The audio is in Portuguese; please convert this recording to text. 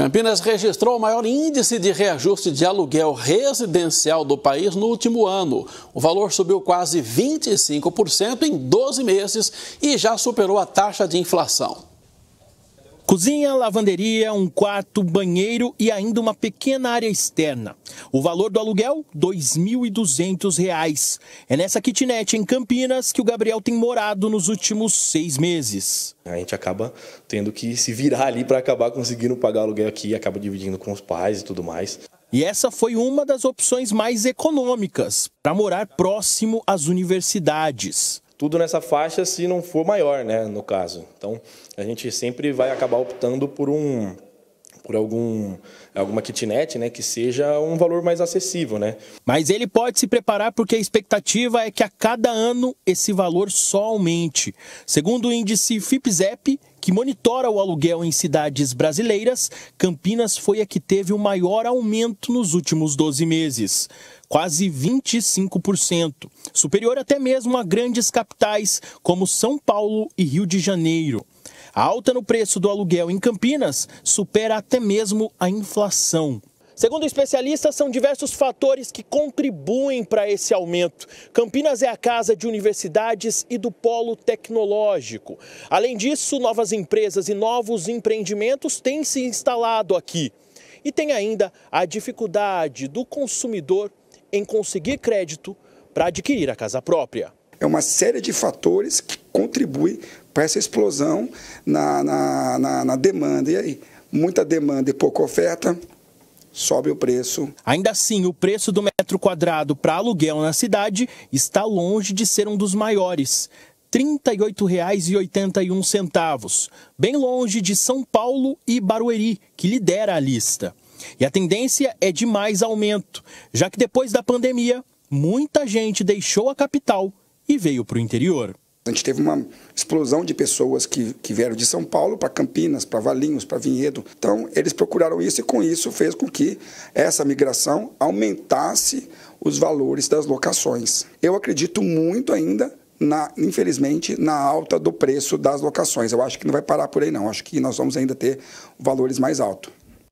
Campinas registrou o maior índice de reajuste de aluguel residencial do país no último ano. O valor subiu quase 25% em 12 meses e já superou a taxa de inflação. Cozinha, lavanderia, um quarto, banheiro e ainda uma pequena área externa. O valor do aluguel, R$ 2.200. É nessa kitnet em Campinas que o Gabriel tem morado nos últimos seis meses. A gente acaba tendo que se virar ali para acabar conseguindo pagar o aluguel aqui, acaba dividindo com os pais e tudo mais. E essa foi uma das opções mais econômicas para morar próximo às universidades tudo nessa faixa se não for maior, né, no caso. Então, a gente sempre vai acabar optando por um por algum alguma kitnet, né, que seja um valor mais acessível, né? Mas ele pode se preparar porque a expectativa é que a cada ano esse valor só aumente. Segundo o índice Fipzep, que monitora o aluguel em cidades brasileiras, Campinas foi a que teve o maior aumento nos últimos 12 meses, quase 25%, superior até mesmo a grandes capitais como São Paulo e Rio de Janeiro. A alta no preço do aluguel em Campinas supera até mesmo a inflação. Segundo especialistas, são diversos fatores que contribuem para esse aumento. Campinas é a casa de universidades e do polo tecnológico. Além disso, novas empresas e novos empreendimentos têm se instalado aqui. E tem ainda a dificuldade do consumidor em conseguir crédito para adquirir a casa própria. É uma série de fatores que contribuem para essa explosão na, na, na, na demanda. E aí, muita demanda e pouca oferta, sobe o preço. Ainda assim, o preço do metro quadrado para aluguel na cidade está longe de ser um dos maiores. R$ 38,81, bem longe de São Paulo e Barueri, que lidera a lista. E a tendência é de mais aumento, já que depois da pandemia, muita gente deixou a capital e veio para o interior. A gente teve uma explosão de pessoas que, que vieram de São Paulo para Campinas, para Valinhos, para Vinhedo. Então, eles procuraram isso e, com isso, fez com que essa migração aumentasse os valores das locações. Eu acredito muito ainda na, infelizmente, na alta do preço das locações. Eu acho que não vai parar por aí, não. Acho que nós vamos ainda ter valores mais altos.